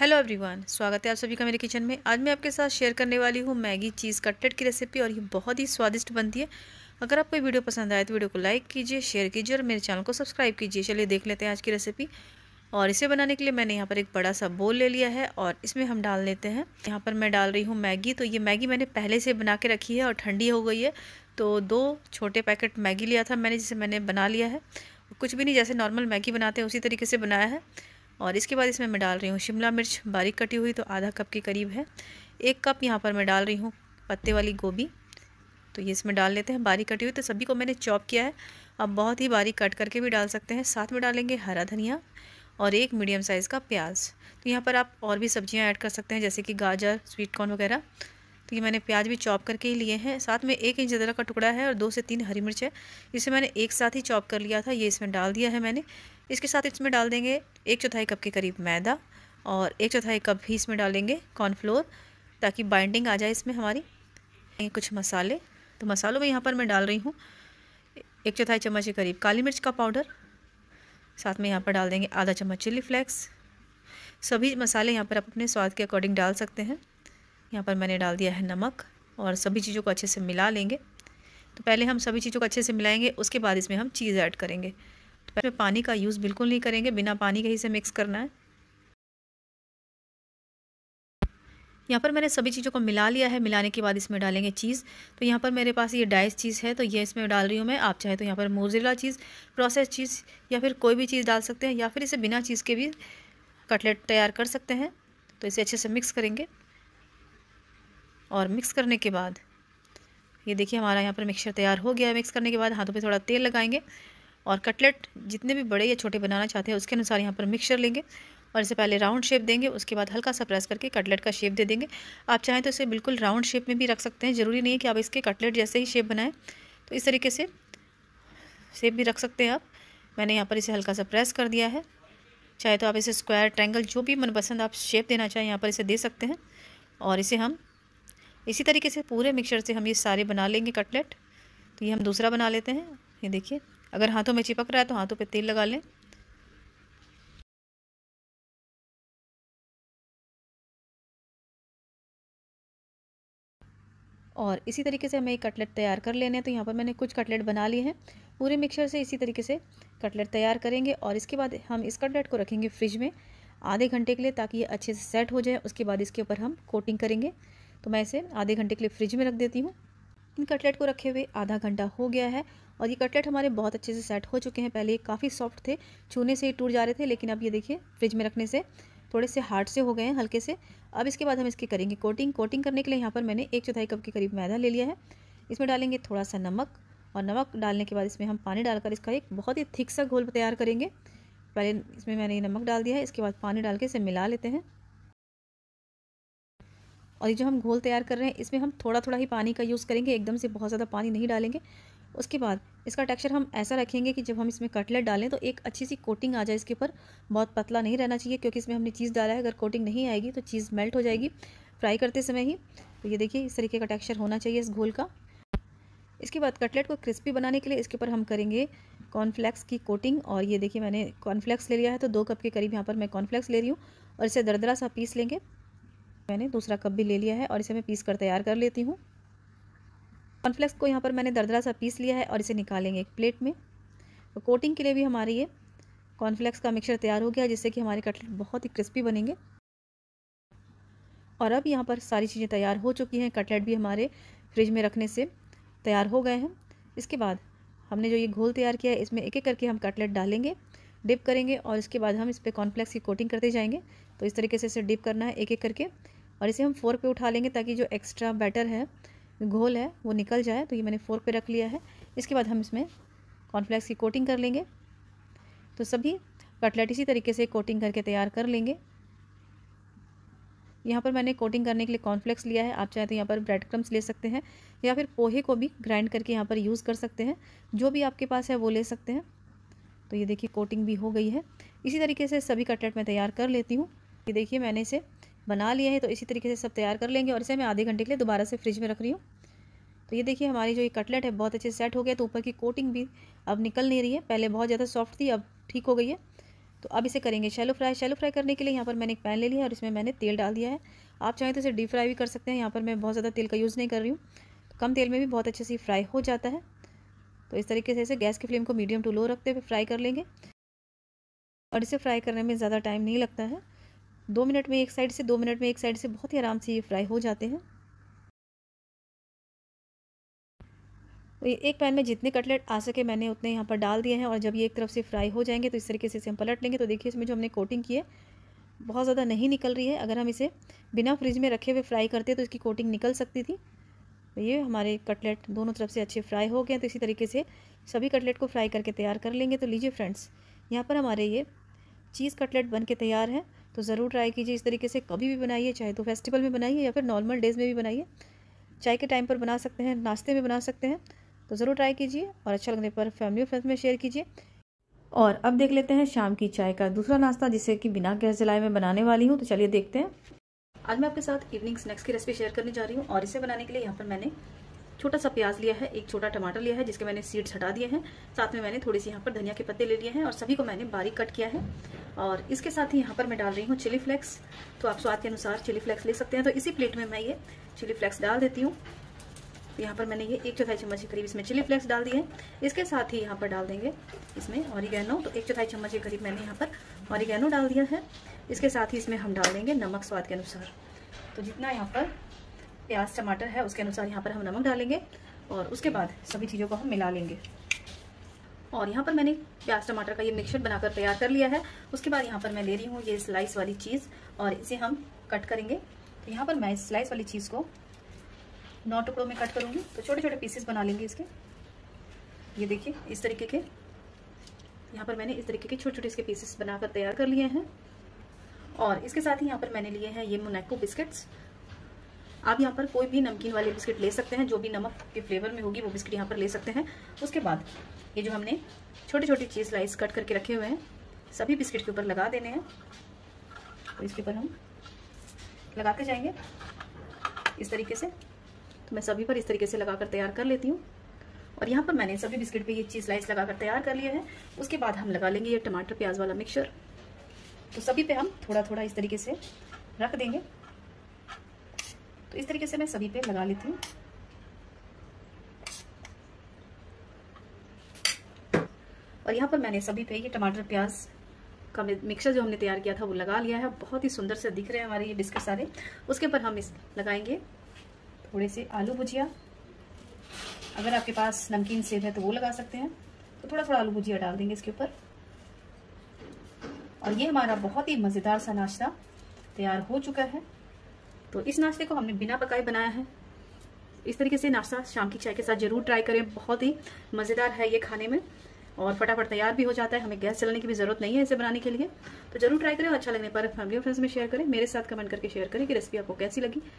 hello everyone स्वागत है आप सभी का मेरे किचन में आज मैं आपके साथ शेयर करने वाली हूँ मैगी चीज़ कटलेट की रेसिपी और ये बहुत ही स्वादिष्ट बनती है अगर आपको वीडियो पसंद आए तो वीडियो को लाइक कीजिए शेयर कीजिए और मेरे चैनल को सब्सक्राइब कीजिए चलिए देख लेते हैं आज की रेसिपी और इसे बनाने के लिए मैंने यहाँ पर एक बड़ा सा बोल ले लिया है और इसमें हम डाल लेते हैं यहाँ पर मैं डाल रही हूँ मैगी तो ये मैगी मैंने पहले से बना के रखी है और ठंडी हो गई है तो दो छोटे पैकेट मैगी लिया था मैंने जिसे मैंने बना लिया है कुछ भी नहीं जैसे नॉर्मल मैगी बनाते हैं उसी तरीके से बनाया है और इसके बाद इसमें मैं डाल रही हूँ शिमला मिर्च बारीक कटी हुई तो आधा कप के करीब है एक कप यहाँ पर मैं डाल रही हूँ पत्ते वाली गोभी तो ये इसमें डाल लेते हैं बारीक कटी हुई तो सभी को मैंने चॉप किया है अब बहुत ही बारीक कट करके भी डाल सकते हैं साथ में डालेंगे हरा धनिया और एक मीडियम साइज़ का प्याज तो यहाँ पर आप और भी सब्जियाँ ऐड कर सकते हैं जैसे कि गाजर स्वीट कॉर्न वगैरह तो ये मैंने प्याज भी चॉप करके ही लिए हैं साथ में एक इंच अदरक का टुकड़ा है और दो से तीन हरी मिर्च है इसे मैंने एक साथ ही चॉप कर लिया था ये इसमें डाल दिया है मैंने इसके साथ इसमें डाल देंगे एक चौथाई कप के करीब मैदा और एक चौथाई कप भी इसमें डालेंगे कॉर्नफ्लोर ताकि बाइंडिंग आ जाए इसमें हमारी कुछ मसाले तो मसालों में यहाँ पर मैं डाल रही हूँ एक चौथाई चम्मच के करीब काली मिर्च का पाउडर साथ में यहाँ पर डाल देंगे आधा चम्मच चिली फ्लेक्स सभी मसाले यहाँ पर आप अपने स्वाद के अकॉर्डिंग डाल सकते हैं यहाँ पर मैंने डाल दिया है नमक और सभी चीज़ों को अच्छे से मिला लेंगे तो पहले हम सभी चीज़ों को अच्छे से मिलाएंगे उसके बाद इसमें हम चीज़ ऐड करेंगे तो पहले पानी का यूज़ बिल्कुल नहीं करेंगे बिना पानी के ही से मिक्स करना है यहाँ पर मैंने सभी चीज़ों को मिला लिया है मिलाने के बाद इसमें डालेंगे चीज़ तो यहाँ पर मेरे पास ये डाइस चीज़ है तो ये इसमें डाल रही हूँ मैं आप चाहे तो यहाँ पर मोजिला चीज़ प्रोसेस चीज़ या फिर कोई भी चीज़ डाल सकते हैं या फिर इसे बिना चीज़ के भी कटलेट तैयार कर सकते हैं तो इसे अच्छे से मिक्स करेंगे और मिक्स करने के बाद ये देखिए हमारा यहाँ पर मिक्सचर तैयार हो गया है मिक्स करने के बाद हाथों पे थोड़ा तेल लगाएंगे और कटलेट जितने भी बड़े या छोटे बनाना चाहते हैं उसके अनुसार यहाँ पर मिक्सचर लेंगे और इसे पहले राउंड शेप देंगे उसके बाद हल्का सा प्रेस करके कटलेट का शेप दे देंगे आप चाहें तो इसे बिल्कुल राउंड शेप में भी रख सकते हैं ज़रूरी नहीं है कि आप इसके कटलेट जैसे ही शेप बनाएँ तो इस तरीके से शेप भी रख सकते हैं आप मैंने यहाँ पर इसे हल्का सा प्रेस कर दिया है चाहे तो आप इसे स्क्वायर ट्रैंगल जो भी मनपसंद आप शेप देना चाहें यहाँ पर इसे दे सकते हैं और इसे हम इसी तरीके से पूरे मिक्सर से हम ये सारे बना लेंगे कटलेट तो ये हम दूसरा बना लेते हैं ये देखिए अगर हाथों में चिपक रहा है तो हाथों पे तेल लगा लें और इसी तरीके से हमें एक कटलेट तैयार कर लेने हैं तो यहाँ पर मैंने कुछ कटलेट बना लिए हैं पूरे मिक्सर से इसी तरीके से कटलेट तैयार करेंगे और इसके बाद हम इस कटलेट को रखेंगे फ्रिज में आधे घंटे के लिए ताकि ये अच्छे से सेट हो जाए उसके बाद इसके ऊपर हम कोटिंग करेंगे तो मैं इसे आधे घंटे के लिए फ्रिज में रख देती हूँ इन कटलेट को रखे हुए आधा घंटा हो गया है और ये कटलेट हमारे बहुत अच्छे से सेट हो चुके हैं पहले ये काफ़ी सॉफ्ट थे छूने से ही टूट जा रहे थे लेकिन अब ये देखिए फ्रिज में रखने से थोड़े से हार्ड से हो गए हैं हल्के से अब इसके बाद हम इसकी करेंगे कोटिंग कोटिंग करने के लिए यहाँ पर मैंने एक चौथाई कप के करीब मैदा ले लिया है इसमें डालेंगे थोड़ा सा नमक और नमक डालने के बाद इसमें हम पानी डालकर इसका एक बहुत ही थिक सा घोल तैयार करेंगे पहले इसमें मैंने ये नमक डाल दिया है इसके बाद पानी डाल के इसे मिला लेते हैं और ये जो हम घोल तैयार कर रहे हैं इसमें हम थोड़ा थोड़ा ही पानी का यूज़ करेंगे एकदम से बहुत ज़्यादा पानी नहीं डालेंगे उसके बाद इसका टेक्सचर हम ऐसा रखेंगे कि जब हम इसमें कटलेट डालें तो एक अच्छी सी कोटिंग आ जाए इसके ऊपर बहुत पतला नहीं रहना चाहिए क्योंकि इसमें हमने चीज़ डाला है अगर कोटिंग नहीं आएगी तो चीज़ मेल्ट हो जाएगी फ्राई करते समय ही तो ये देखिए इस तरीके का टेक्स्चर होना चाहिए इस घोल का इसके बाद कटलेट को क्रिस्पी बनाने के लिए इसके ऊपर हम करेंगे कॉर्नफ्लेक्स की कोटिंग और ये देखिए मैंने कॉर्नफ्लेक्स ले लिया है तो दो कप के करीब यहाँ पर मैं कॉर्नफ्लेक्स ले रही हूँ और इसे दरदरा सा पीस लेंगे मैंने दूसरा कप भी ले लिया है और इसे मैं पीस कर तैयार कर लेती हूँ कॉर्नफ्लेक्स को यहाँ पर मैंने दरदरा सा पीस लिया है और इसे निकालेंगे एक प्लेट में तो कोटिंग के लिए भी हमारे ये कॉर्नफ्लेक्स का मिक्सर तैयार हो गया जिससे कि हमारे कटलेट बहुत ही क्रिस्पी बनेंगे और अब यहाँ पर सारी चीज़ें तैयार हो चुकी हैं कटलेट भी हमारे फ्रिज में रखने से तैयार हो गए हैं इसके बाद हमने जो ये घोल तैयार किया है इसमें एक एक करके हम कटलेट डालेंगे डिप करेंगे और इसके बाद हम इस पर कॉर्नफ्लेक्स की कोटिंग करते जाएंगे तो इस तरीके से इसे डिप करना है एक एक करके और इसे हम फोर्क पे उठा लेंगे ताकि जो एक्स्ट्रा बैटर है घोल है वो निकल जाए तो ये मैंने फोर्क पे रख लिया है इसके बाद हम इसमें कॉर्नफ्लैक्स की कोटिंग कर लेंगे तो सभी कटलेट इसी तरीके से कोटिंग करके तैयार कर लेंगे यहाँ पर मैंने कोटिंग करने के लिए कॉर्नफ्लैक्स लिया है आप चाहे तो यहाँ पर ब्रेड क्रम्स ले सकते हैं या फिर पोहे को भी ग्राइंड करके यहाँ पर यूज़ कर सकते हैं जो भी आपके पास है वो ले सकते हैं तो ये देखिए कोटिंग भी हो गई है इसी तरीके से सभी कटलेट मैं तैयार कर लेती हूँ ये देखिए मैंने इसे बना लिए हैं तो इसी तरीके से सब तैयार कर लेंगे और इसे मैं आधे घंटे के लिए दोबारा से फ्रिज में रख रही हूँ तो ये देखिए हमारी जो ये कटलेट है बहुत अच्छे सेट हो गया तो ऊपर की कोटिंग भी अब निकल नहीं रही है पहले बहुत ज़्यादा सॉफ्ट थी अब ठीक हो गई है तो अब इसे करेंगे शैलो फ्राई शैलो फ्राई करने के लिए यहाँ पर मैंने एक पैन ले लिया है और इसमें मैंने तेल डाल दिया है आप चाहें तो इसे डीप फ्राई भी कर सकते हैं यहाँ पर मैं बहुत ज़्यादा तेल का यूज़ नहीं कर रही हूँ तो कम तेल में भी बहुत अच्छे से फ्राई हो जाता है तो इस तरीके से इसे गैस की फ्लेम को मीडियम टू लो रखते हुए फ्राई कर लेंगे और इसे फ्राई करने में ज़्यादा टाइम नहीं लगता है दो मिनट में एक साइड से दो मिनट में एक साइड से बहुत ही आराम से ये फ्राई हो जाते हैं तो ये एक पैन में जितने कटलेट आ सके मैंने उतने यहाँ पर डाल दिए हैं और जब ये एक तरफ से फ्राई हो जाएंगे तो इस तरीके से इसे हम पलट लेंगे तो देखिए इसमें जो हमने कोटिंग की है बहुत ज़्यादा नहीं निकल रही है अगर हम इसे बिना फ्रिज में रखे हुए फ्राई करते तो इसकी कोटिंग निकल सकती थी तो ये हमारे कटलेट दोनों तरफ से अच्छे फ्राई हो गए तो इसी तरीके से सभी कटलेट को फ्राई करके तैयार कर लेंगे तो लीजिए फ्रेंड्स यहाँ पर हमारे ये चीज़ कटलेट बन के तैयार है तो ज़रूर ट्राई कीजिए इस तरीके से कभी भी बनाइए चाहे तो फेस्टिवल में बनाइए या फिर नॉर्मल डेज़ में भी बनाइए चाय के टाइम पर बना सकते हैं नाश्ते में बना सकते हैं तो ज़रूर ट्राई कीजिए और अच्छा लगने पर फैमिली और फ्रेंड्स में शेयर कीजिए और अब देख लेते हैं शाम की चाय का दूसरा नाश्ता जिसे कि बिना गैस जलाए मैं बनाने वाली हूँ तो चलिए देखते हैं आज मैं आपके साथ इवनिंग स्नैक्स की रेसिपी शेयर करने जा रही हूँ और इसे बनाने के लिए यहाँ पर मैंने छोटा सा प्याज लिया है एक छोटा टमाटर लिया है जिसके मैंने सीड्स हटा दिए हैं साथ में मैंने थोड़ी सी यहाँ पर धनिया के पत्ते ले लिए हैं और सभी को मैंने बारीक कट किया है और इसके साथ ही यहाँ पर मैं डाल रही हूँ चिली फ्लेक्स तो आप स्वाद के अनुसार चिली फ्लेक्स ले सकते हैं तो इसी प्लेट में मैं ये चिली फ्लेक्स डाल देती हूँ यहाँ पर मैंने ये एक चौथाई चम्मच के करीब इसमें चिली फ्लेक्स डाल दिए इसके साथ ही यहाँ पर डाल देंगे इसमें ऑरिगेनो तो एक चौथाई चम्मच के करीब मैंने यहाँ पर ऑरिगेनो डाल दिया है इसके साथ ही इसमें हम डाल देंगे नमक स्वाद के अनुसार तो जितना यहाँ पर प्याज टमाटर है उसके अनुसार यहाँ पर हम नमक डालेंगे और उसके बाद सभी चीज़ों को हम मिला लेंगे और यहाँ पर मैंने प्याज टमाटर का ये मिक्सचर बनाकर तैयार कर लिया है उसके बाद यहाँ पर मैं ले रही हूँ ये स्लाइस वाली चीज़ और इसे हम कट करेंगे तो यहाँ पर मैं स्लाइस वाली चीज़ को नौ टुकड़ों में कट करूँगी तो छोटे छोटे पीसेस बना लेंगे इसके ये देखिए इस तरीके के यहाँ पर मैंने इस तरीके के छोटे छोटे इसके पीसेस बनाकर तैयार कर लिए हैं और इसके साथ ही यहाँ पर मैंने लिए हैं ये मोनैको बिस्किट्स आप यहाँ पर कोई भी नमकीन वाले बिस्किट ले सकते हैं जो भी नमक के फ्लेवर में होगी वो बिस्किट यहाँ पर ले सकते हैं उसके बाद ये जो हमने छोटे छोटे चीज़ स्लाइस कट करके रखे हुए हैं सभी बिस्किट के ऊपर लगा देने हैं और तो इसके ऊपर हम लगाते जाएंगे इस तरीके से तो मैं सभी पर इस तरीके से लगा कर तैयार कर लेती हूँ और यहाँ पर मैंने सभी बिस्किट पे ये चीज़ स्लाइस लगा कर तैयार कर लिए है उसके बाद हम लगा लेंगे ये टमाटर प्याज वाला मिक्सचर तो सभी पे हम थोड़ा थोड़ा इस तरीके से रख देंगे तो इस तरीके से मैं सभी पे लगा लेती हूँ और यहाँ पर मैंने सभी पे ये टमाटर प्याज का मिक्सर जो हमने तैयार किया था वो लगा लिया है बहुत ही सुंदर से दिख रहे हैं हमारे ये बिस्किट सारे उसके ऊपर हम इस लगाएंगे थोड़े से आलू भुजिया अगर आपके पास नमकीन सेब है तो वो लगा सकते हैं तो थोड़ा थोड़ा आलू भुजिया डाल देंगे इसके ऊपर और ये हमारा बहुत ही मज़ेदार सा नाश्ता तैयार हो चुका है तो इस नाश्ते को हमने बिना पकाए बनाया है इस तरीके से नाश्ता शाम की चाय के साथ जरूर ट्राई करें बहुत ही मज़ेदार है ये खाने में और फटाफट तैयार भी हो जाता है हमें गैस चलाने की भी जरूरत नहीं है इसे बनाने के लिए तो जरूर ट्राई करें और अच्छा लगने पर फैमिली और फ्रेंड्स में शेयर करें मेरे साथ कमेंट करके शेयर करें कि रेसिपी आपको कैसी लगी